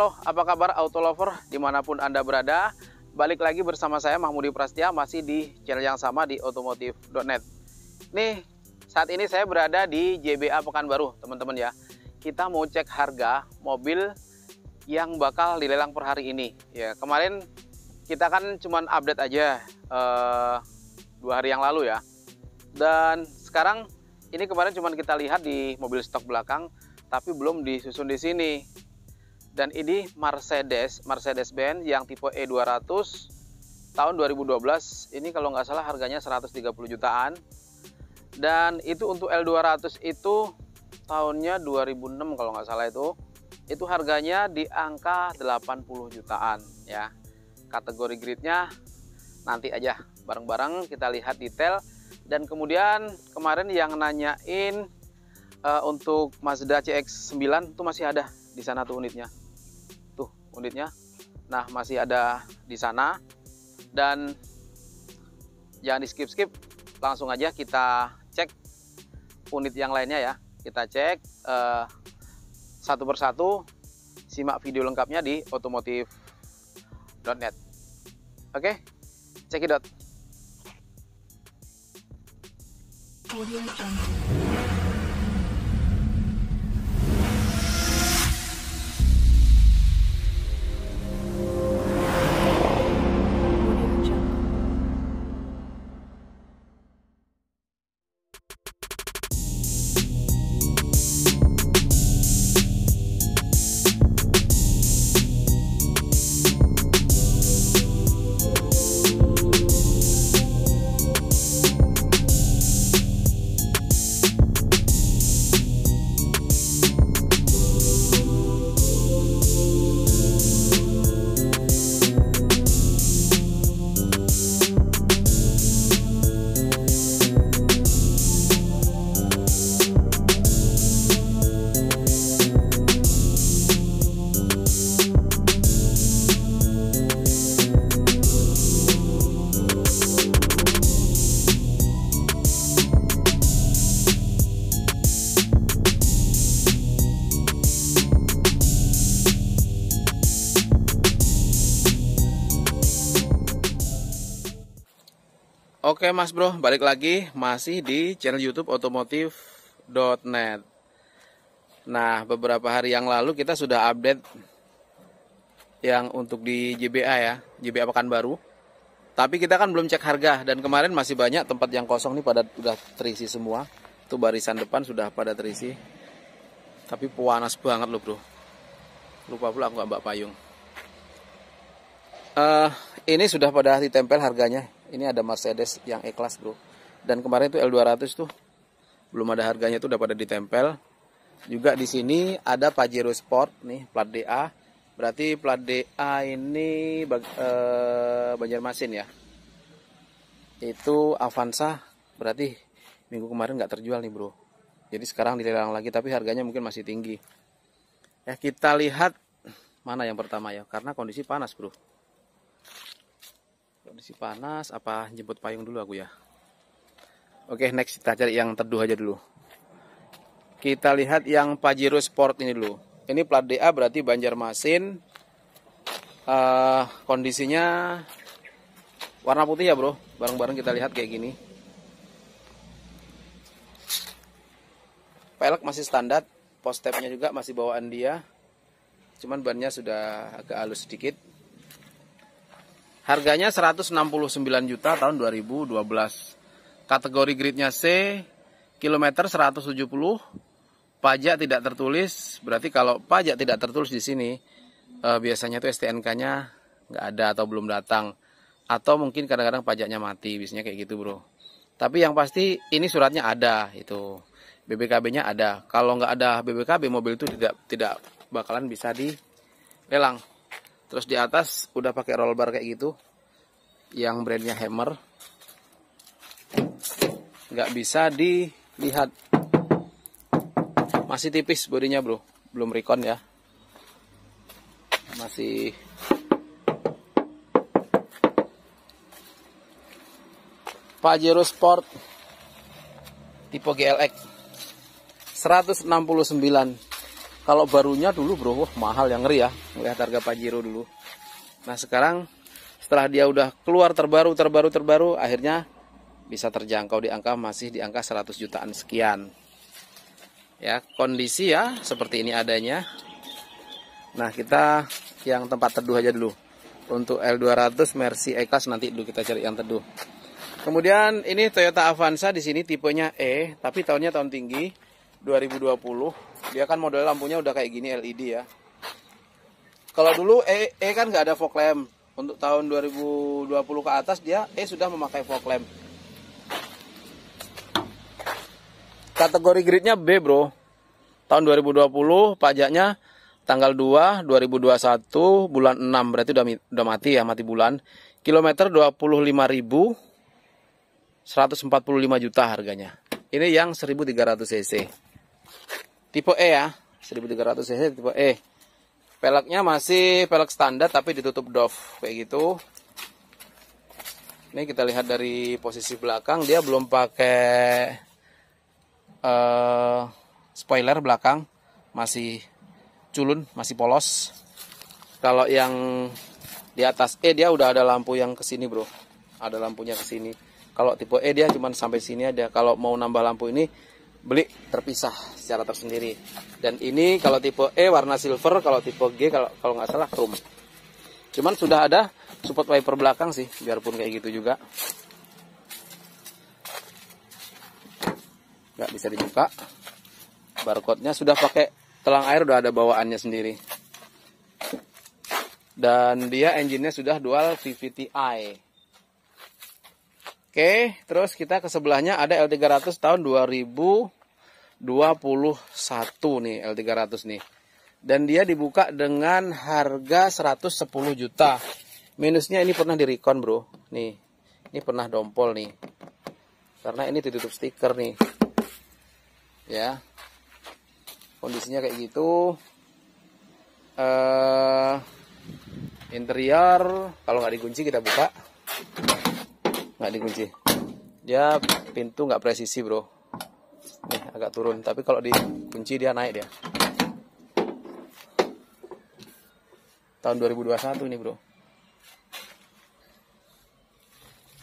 Halo, apa kabar auto lover dimanapun Anda berada? Balik lagi bersama saya Mahmudi Prastia masih di channel yang sama di otomotif.net. Nih, saat ini saya berada di JBA Pekanbaru, teman-teman ya. Kita mau cek harga mobil yang bakal dilelang per hari ini. Ya, kemarin kita kan cuman update aja eh, dua hari yang lalu ya. Dan sekarang ini kemarin cuman kita lihat di mobil stok belakang, tapi belum disusun di sini dan ini Mercedes, Mercedes-Benz yang tipe E200 tahun 2012. Ini kalau nggak salah harganya 130 jutaan. Dan itu untuk L200 itu tahunnya 2006 kalau nggak salah itu. Itu harganya di angka 80 jutaan ya. Kategori gridnya nanti aja bareng-bareng kita lihat detail dan kemudian kemarin yang nanyain uh, untuk Mazda CX-9 itu masih ada di sana tuh unitnya unitnya. Nah, masih ada di sana. Dan jangan di skip-skip, langsung aja kita cek unit yang lainnya ya. Kita cek eh, satu persatu, simak video lengkapnya di otomotif.net. Oke, cekidot. Audio Jungle. Oke mas bro, balik lagi masih di channel youtube otomotif.net Nah beberapa hari yang lalu kita sudah update Yang untuk di JBA ya, JBA Pekanbaru Tapi kita kan belum cek harga dan kemarin masih banyak tempat yang kosong nih pada udah terisi semua Itu barisan depan sudah pada terisi Tapi panas banget loh bro Lupa pula aku gak mbak payung uh, Ini sudah pada ditempel harganya ini ada Mercedes yang E-Class bro. Dan kemarin itu L200 tuh belum ada harganya tuh udah pada ditempel. Juga di sini ada Pajero Sport nih plat DA. Berarti plat DA ini eh, Banjarmasin ya. Itu Avanza berarti minggu kemarin nggak terjual nih bro. Jadi sekarang dilelang lagi tapi harganya mungkin masih tinggi. Ya kita lihat mana yang pertama ya karena kondisi panas bro. Masih panas, apa jemput payung dulu aku ya? Oke, next kita cari yang teduh aja dulu. Kita lihat yang Pajero Sport ini dulu. Ini plat DA berarti Banjarmasin. Uh, kondisinya warna putih ya bro. Bareng-bareng kita lihat kayak gini. Pelek masih standar. Post stepnya juga masih bawaan dia. Cuman bannya sudah agak halus sedikit. Harganya 169 juta tahun 2012. Kategori gridnya C, kilometer 170, pajak tidak tertulis. Berarti kalau pajak tidak tertulis di sini, eh, biasanya itu STNK-nya nggak ada atau belum datang. Atau mungkin kadang-kadang pajaknya mati, biasanya kayak gitu bro. Tapi yang pasti ini suratnya ada itu. BBKB-nya ada. Kalau nggak ada BBKB, mobil itu tidak tidak bakalan bisa dilelang. Terus di atas udah pakai roll bar kayak gitu. Yang brandnya Hammer. Nggak bisa dilihat. Masih tipis bodinya bro. Belum recon ya. Masih Pajero Sport tipe GLX 169 kalau barunya dulu bro, wah, mahal yang ngeri ya, melihat harga Pajero dulu. Nah sekarang setelah dia udah keluar terbaru, terbaru, terbaru, akhirnya bisa terjangkau di angka masih di angka 100 jutaan sekian. Ya, kondisi ya seperti ini adanya. Nah, kita yang tempat teduh aja dulu. Untuk L200 Mercy E-Class nanti dulu kita cari yang teduh. Kemudian ini Toyota Avanza di sini tipenya E, tapi tahunnya tahun tinggi 2020 dia kan model lampunya udah kayak gini LED ya. Kalau dulu E, e kan nggak ada fog lamp. Untuk tahun 2020 ke atas dia E sudah memakai fog lamp. Kategori gridnya B bro. Tahun 2020 pajaknya tanggal 2 2021 bulan 6 berarti udah udah mati ya mati bulan. Kilometer 25.000 145 juta harganya. Ini yang 1300 cc tipe E ya 1300 cc tipe E peleknya masih pelek standar tapi ditutup doff kayak gitu ini kita lihat dari posisi belakang dia belum pakai uh, spoiler belakang masih culun masih polos kalau yang di atas E dia udah ada lampu yang kesini bro ada lampunya kesini kalau tipe E dia cuma sampai sini aja kalau mau nambah lampu ini beli terpisah secara tersendiri. Dan ini kalau tipe E warna silver, kalau tipe G kalau kalau nggak salah chrome. Cuman sudah ada support wiper belakang sih, biarpun kayak gitu juga. Nggak bisa dibuka. Barcode-nya sudah pakai telang air, udah ada bawaannya sendiri. Dan dia engine-nya sudah dual VVTi. Oke, terus kita ke sebelahnya ada L300 tahun 2021 nih, L300 nih. Dan dia dibuka dengan harga 110 juta. Minusnya ini pernah direkon, Bro. Nih. Ini pernah dompol nih. Karena ini ditutup stiker nih. Ya. Kondisinya kayak gitu. Eh uh, interior kalau nggak dikunci kita buka nggak dikunci dia pintu nggak presisi bro nih agak turun tapi kalau dikunci dia naik dia tahun 2021 ini bro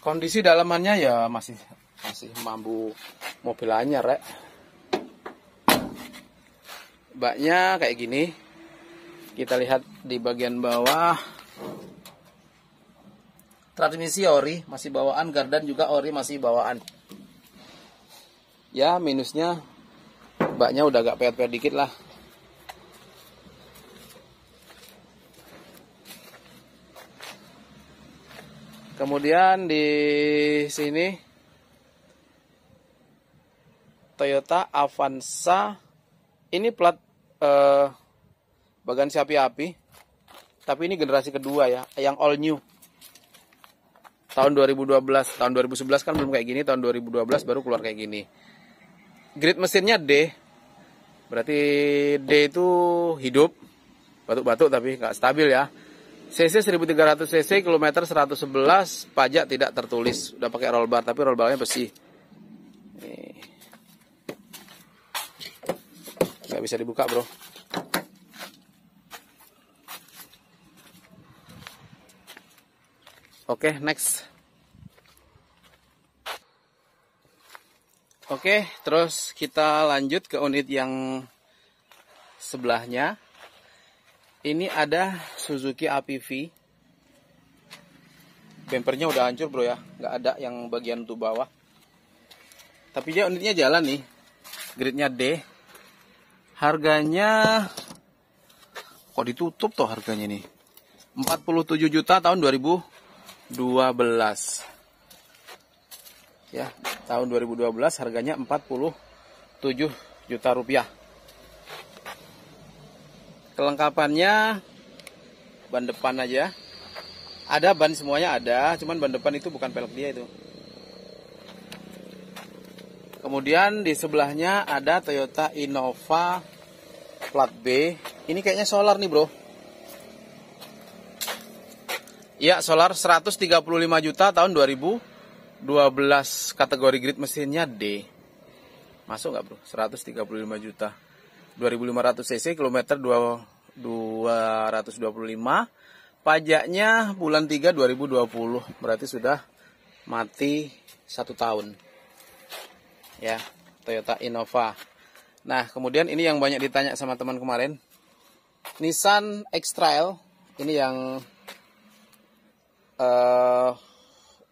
kondisi dalamannya ya masih masih mampu mobil anyar rek baknya kayak gini kita lihat di bagian bawah transmisi ori masih bawaan gardan juga ori masih bawaan ya minusnya baknya udah agak pet-pet dikit lah kemudian di sini Toyota Avanza ini plat eh, bagan siapi api tapi ini generasi kedua ya yang all new tahun 2012 tahun 2011 kan belum kayak gini tahun 2012 baru keluar kayak gini grid mesinnya D berarti D itu hidup batuk-batuk tapi nggak stabil ya CC 1300 cc kilometer 111 pajak tidak tertulis udah pakai roll bar tapi roll barnya besi nggak bisa dibuka bro Oke, okay, next. Oke, okay, terus kita lanjut ke unit yang sebelahnya. Ini ada Suzuki APV. Bempernya udah hancur bro ya, nggak ada yang bagian tuh bawah. Tapi dia unitnya jalan nih, gridnya D. Harganya, kok ditutup tuh harganya nih? 47 juta tahun 2000 2012 ya tahun 2012 harganya 47 juta rupiah kelengkapannya ban depan aja ada ban semuanya ada cuman ban depan itu bukan pelek dia itu kemudian di sebelahnya ada Toyota Innova plat B ini kayaknya solar nih bro Ya, solar 135 juta tahun 2012 kategori grid mesinnya D. Masuk nggak bro? 135 juta. 2500 cc kilometer 225 pajaknya bulan 3 2020 berarti sudah mati satu tahun ya Toyota Innova nah kemudian ini yang banyak ditanya sama teman kemarin Nissan X-Trail ini yang uh,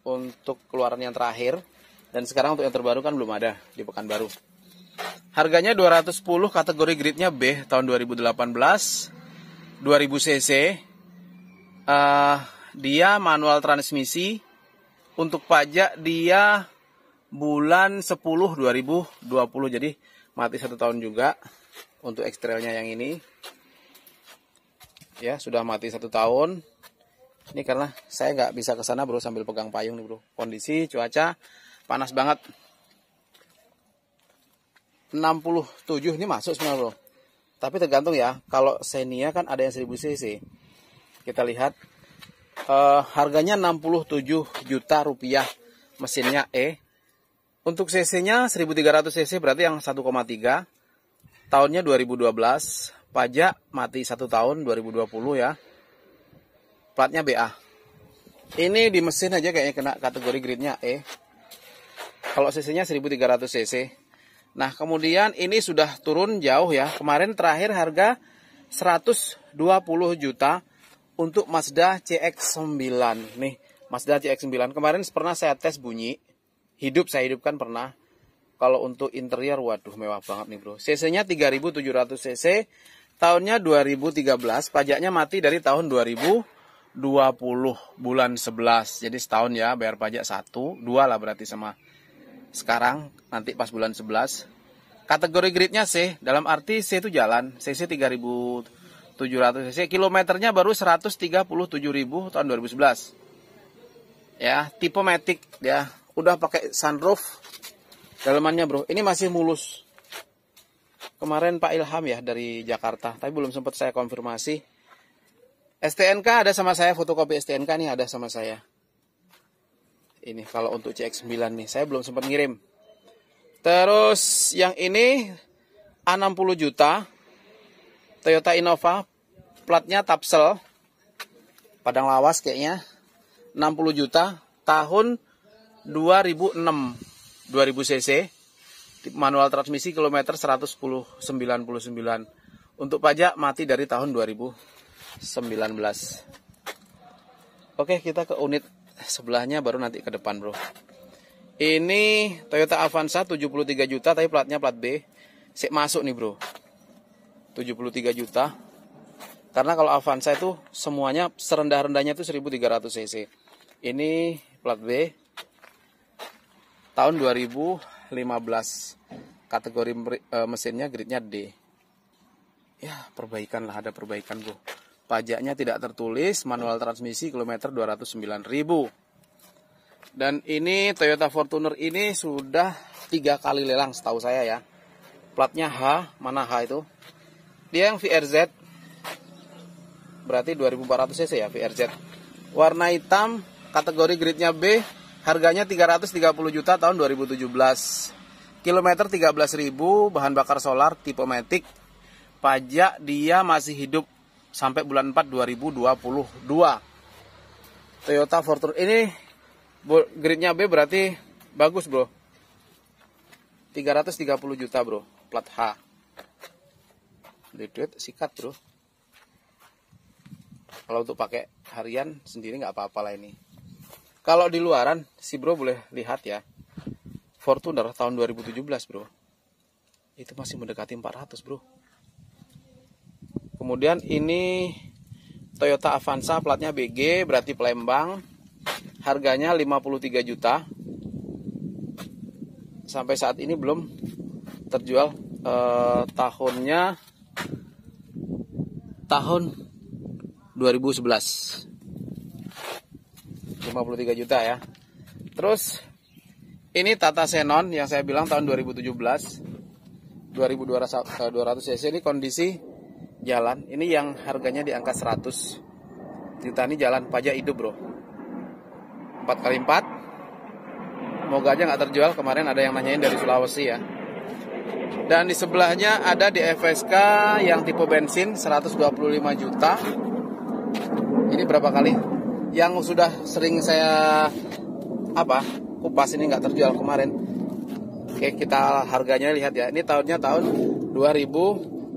untuk keluaran yang terakhir dan sekarang untuk yang terbaru kan belum ada di Pekanbaru. Harganya 210 kategori gridnya B tahun 2018 2000 cc. Uh, dia manual transmisi. Untuk pajak dia bulan 10 2020 jadi mati satu tahun juga untuk ekstrelnya yang ini ya sudah mati satu tahun ini karena saya nggak bisa ke sana bro sambil pegang payung nih bro. Kondisi cuaca panas banget. 67 ini masuk sebenarnya bro. Tapi tergantung ya. Kalau Xenia kan ada yang 1000 cc. Kita lihat uh, harganya 67 juta rupiah mesinnya E. Untuk cc-nya 1300 cc berarti yang 1,3. Tahunnya 2012. Pajak mati satu tahun 2020 ya. Platnya BA. Ini di mesin aja kayaknya kena kategori gridnya E. Kalau cc-nya 1300 cc. Nah, kemudian ini sudah turun jauh ya. Kemarin terakhir harga 120 juta untuk Mazda CX-9 nih. Mazda CX-9 kemarin pernah saya tes bunyi. Hidup saya hidupkan pernah. Kalau untuk interior waduh mewah banget nih, Bro. CC-nya 3700 cc. Tahunnya 2013, pajaknya mati dari tahun 2000 20 bulan 11 jadi setahun ya bayar pajak 1 2 lah berarti sama sekarang nanti pas bulan 11 kategori gridnya C dalam arti C itu jalan CC 3700 cc kilometernya baru 137.000 tahun 2011 ya tipe matic ya udah pakai sunroof dalamannya bro ini masih mulus kemarin Pak Ilham ya dari Jakarta tapi belum sempat saya konfirmasi STNK ada sama saya, fotokopi STNK nih ada sama saya. Ini kalau untuk CX9 nih, saya belum sempat ngirim. Terus yang ini A60 juta Toyota Innova platnya Tapsel Padang Lawas kayaknya 60 juta tahun 2006 2000 cc manual transmisi kilometer 1199. untuk pajak mati dari tahun 2000 19 Oke kita ke unit sebelahnya baru nanti ke depan bro Ini Toyota Avanza 73 juta tapi platnya plat B Sik masuk nih bro 73 juta karena kalau Avanza itu semuanya serendah-rendahnya itu 1300 cc ini plat B tahun 2015 kategori eh, mesinnya gridnya D ya perbaikan lah ada perbaikan bro Pajaknya tidak tertulis, manual transmisi kilometer 209.000. Dan ini Toyota Fortuner ini sudah tiga kali lelang setahu saya ya. Platnya H, mana H itu? Dia yang VRZ. Berarti 2400 cc ya VRZ. Warna hitam, kategori gridnya B, harganya 330 juta tahun 2017. Kilometer 13.000, bahan bakar solar, tipe matic. Pajak dia masih hidup sampai bulan 4 2022. Toyota Fortuner ini nya B berarti bagus, Bro. 330 juta, Bro. Plat H. Beli duit sikat, Bro. Kalau untuk pakai harian sendiri nggak apa apalah ini. Kalau di luaran, si Bro boleh lihat ya. Fortuner tahun 2017, Bro. Itu masih mendekati 400, Bro kemudian ini Toyota Avanza platnya BG berarti Palembang harganya 53 juta sampai saat ini belum terjual eh, tahunnya tahun 2011 53 juta ya terus ini Tata Xenon yang saya bilang tahun 2017 2200 eh, cc ini kondisi jalan ini yang harganya di angka 100 juta ini jalan pajak hidup bro 4 kali 4 moga aja nggak terjual kemarin ada yang nanyain dari Sulawesi ya dan di sebelahnya ada di FSK yang tipe bensin 125 juta ini berapa kali yang sudah sering saya apa kupas ini nggak terjual kemarin Oke, kita harganya lihat ya. Ini tahunnya tahun 2000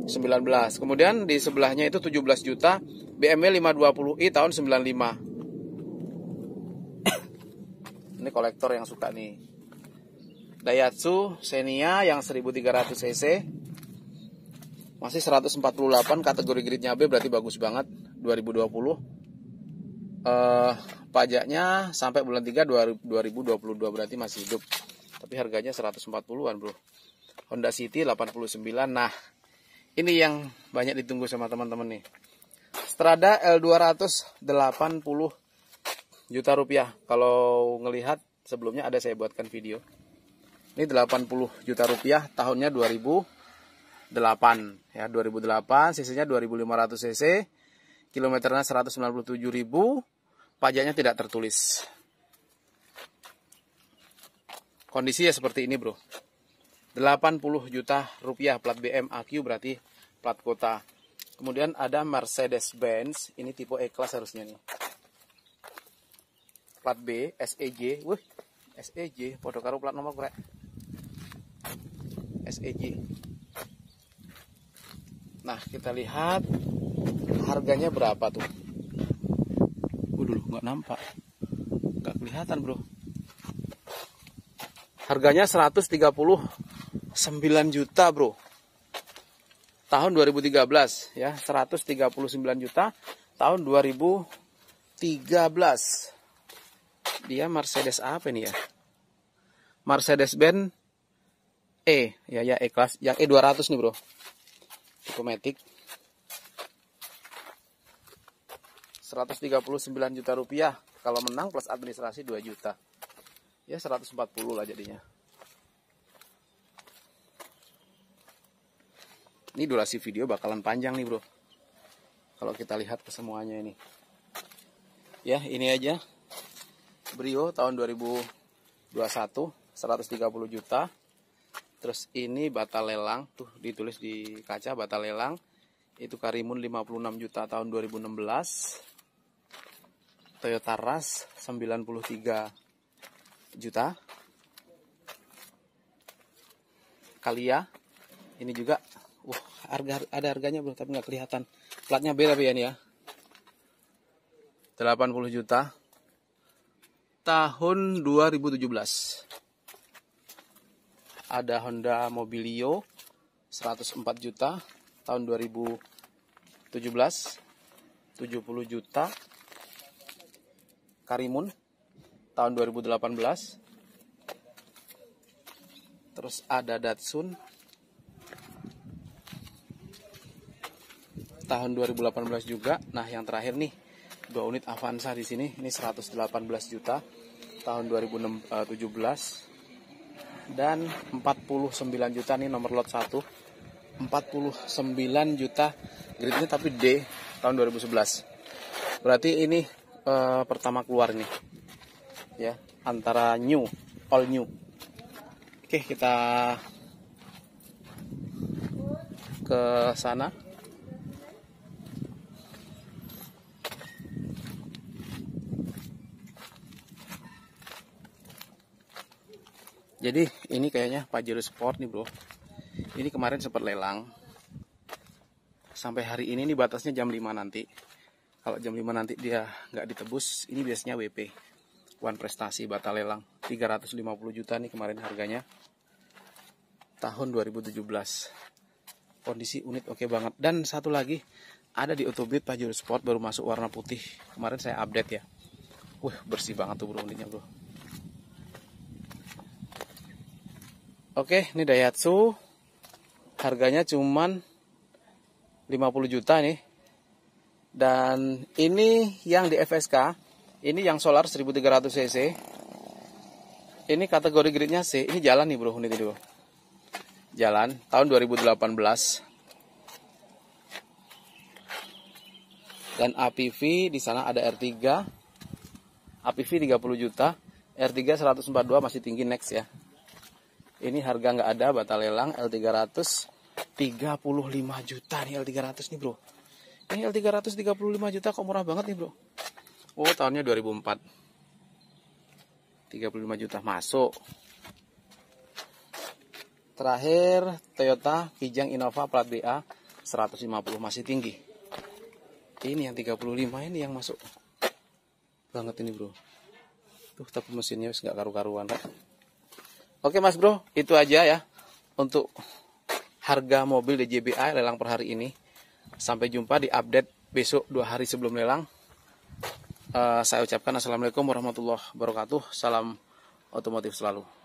19. Kemudian di sebelahnya itu 17 juta BMW 520i tahun 95. Ini kolektor yang suka nih. Daihatsu Xenia yang 1300 cc. Masih 148 kategori gridnya B berarti bagus banget 2020. Uh, eh, pajaknya sampai bulan 3 2022 berarti masih hidup. Tapi harganya 140-an, Bro. Honda City 89. Nah, ini yang banyak ditunggu sama teman-teman nih. Strada L280 juta rupiah. Kalau ngelihat sebelumnya ada saya buatkan video. Ini 80 juta rupiah tahunnya 2008 ya 2008 cc-nya 2500 cc kilometernya 197 ribu, pajaknya tidak tertulis kondisi ya seperti ini bro 80 juta rupiah plat BM AQ berarti plat kota. Kemudian ada Mercedes-Benz, ini tipe E-Class harusnya nih. Plat B, SEJ, wih, SEJ, podo plat nomor kurek. SEJ. Nah, kita lihat harganya berapa tuh. dulu nggak nampak. Nggak kelihatan, bro. Harganya 130 9 juta bro tahun 2013 ya 139 juta tahun 2013 dia Mercedes apa ini ya Mercedes Benz E ya ya E kelas yang E 200 nih bro Automatic 139 juta rupiah kalau menang plus administrasi 2 juta ya 140 lah jadinya Ini durasi video bakalan panjang nih bro. Kalau kita lihat kesemuanya ini. Ya ini aja. Brio tahun 2021 130 juta. Terus ini batal lelang. Tuh ditulis di kaca batal lelang. Itu Karimun 56 juta tahun 2016. Toyota Rush 93 juta. Kalia ini juga Wah, harga, ada harganya belum tapi nggak kelihatan. Platnya beda ya ini ya. 80 juta. Tahun 2017. Ada Honda Mobilio 104 juta tahun 2017. 70 juta. Karimun tahun 2018. Terus ada Datsun tahun 2018 juga. Nah, yang terakhir nih, dua unit Avanza di sini, ini 118 juta tahun 2017 eh, dan 49 juta nih nomor lot 1. 49 juta gridnya tapi D tahun 2011. Berarti ini e, pertama keluar nih. Ya, antara new, all new. Oke, kita ke sana jadi ini kayaknya Pajero Sport nih bro ini kemarin sempat lelang sampai hari ini nih batasnya jam 5 nanti kalau jam 5 nanti dia nggak ditebus ini biasanya WP One Prestasi batal lelang 350 juta nih kemarin harganya tahun 2017 kondisi unit oke okay banget dan satu lagi ada di Otobit Pajero Sport baru masuk warna putih kemarin saya update ya Wih bersih banget tuh bro unitnya bro Oke, ini Daihatsu. Harganya cuman 50 juta nih. Dan ini yang di FSK, ini yang solar 1300 cc. Ini kategori gridnya C. Ini jalan nih bro, ini dulu. Jalan tahun 2018. Dan APV di sana ada R3. APV 30 juta, R3 142 masih tinggi next ya. Ini harga nggak ada, batal lelang L300 35 juta nih L300 nih bro. Ini L300 35 juta kok murah banget nih bro. Oh tahunnya 2004. 35 juta masuk. Terakhir Toyota Kijang Innova plat BA 150 masih tinggi. Ini yang 35 ini yang masuk. Banget ini bro. Tuh tapi mesinnya nggak karu-karuan. Kan? Oke Mas Bro, itu aja ya untuk harga mobil di JBA lelang per hari ini. Sampai jumpa di update besok dua hari sebelum lelang. Uh, saya ucapkan Assalamualaikum warahmatullahi wabarakatuh. Salam otomotif selalu.